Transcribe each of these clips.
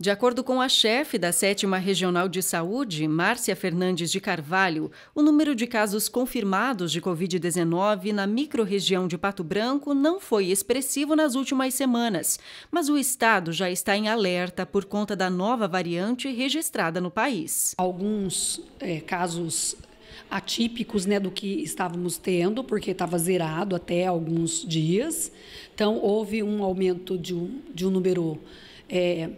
De acordo com a chefe da 7 Regional de Saúde, Márcia Fernandes de Carvalho, o número de casos confirmados de Covid-19 na microrregião de Pato Branco não foi expressivo nas últimas semanas, mas o estado já está em alerta por conta da nova variante registrada no país. Alguns é, casos atípicos né, do que estávamos tendo, porque estava zerado até alguns dias. Então, houve um aumento de um, de um número. É,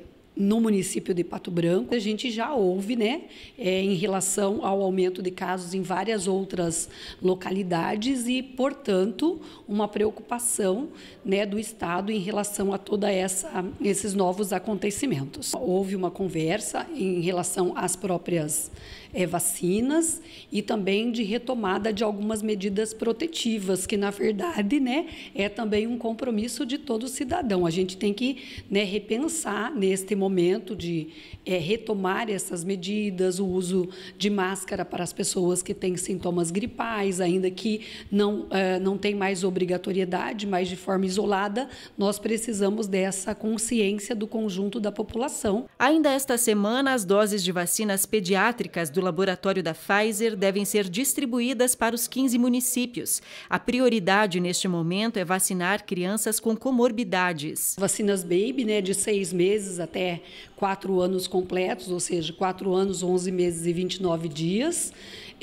no município de Pato Branco. A gente já ouve, né, é, em relação ao aumento de casos em várias outras localidades e, portanto, uma preocupação, né, do Estado em relação a toda essa esses novos acontecimentos. Houve uma conversa em relação às próprias é, vacinas e também de retomada de algumas medidas protetivas, que na verdade né, é também um compromisso de todo cidadão. A gente tem que né, repensar neste momento de é, retomar essas medidas, o uso de máscara para as pessoas que têm sintomas gripais, ainda que não, é, não tem mais obrigatoriedade, mas de forma isolada, nós precisamos dessa consciência do conjunto da população. Ainda esta semana, as doses de vacinas pediátricas do laboratório da Pfizer devem ser distribuídas para os 15 municípios. A prioridade neste momento é vacinar crianças com comorbidades. Vacinas baby, né, de seis meses até quatro anos completos, ou seja, quatro anos, 11 meses e 29 dias.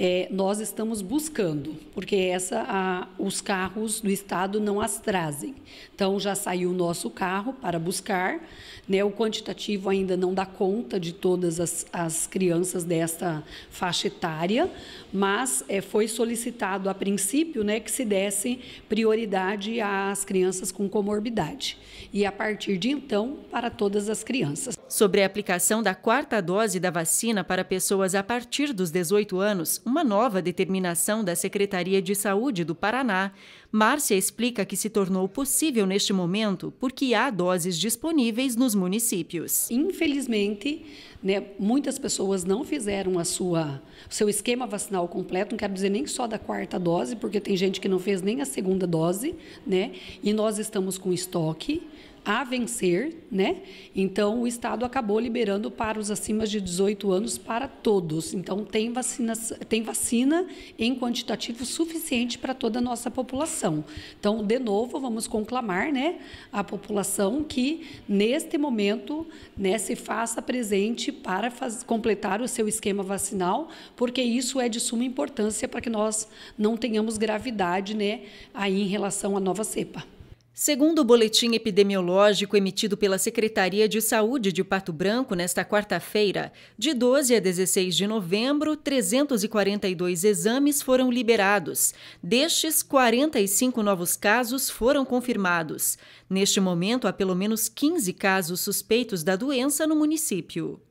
É, nós estamos buscando, porque essa a, os carros do estado não as trazem. Então já saiu o nosso carro para buscar, né? O quantitativo ainda não dá conta de todas as, as crianças desta faixa etária, mas é, foi solicitado a princípio né, que se desse prioridade às crianças com comorbidade. E a partir de então, para todas as crianças. Sobre a aplicação da quarta dose da vacina para pessoas a partir dos 18 anos, uma nova determinação da Secretaria de Saúde do Paraná, Márcia explica que se tornou possível neste momento porque há doses disponíveis nos municípios. Infelizmente, né, muitas pessoas não fizeram a sua seu esquema vacinal completo, não quero dizer nem só da quarta dose, porque tem gente que não fez nem a segunda dose, né? E nós estamos com estoque a vencer, né? Então o estado acabou liberando para os acima de 18 anos para todos. Então tem vacina, tem vacina em quantitativo suficiente para toda a nossa população. Então, de novo, vamos conclamar, né, a população que neste momento, né, se faça presente para faz, completar o seu esquema vacinal, porque isso é de suma importância para que nós não tenhamos gravidade, né, aí em relação à nova cepa. Segundo o boletim epidemiológico emitido pela Secretaria de Saúde de Pato Branco nesta quarta-feira, de 12 a 16 de novembro, 342 exames foram liberados. Destes, 45 novos casos foram confirmados. Neste momento, há pelo menos 15 casos suspeitos da doença no município.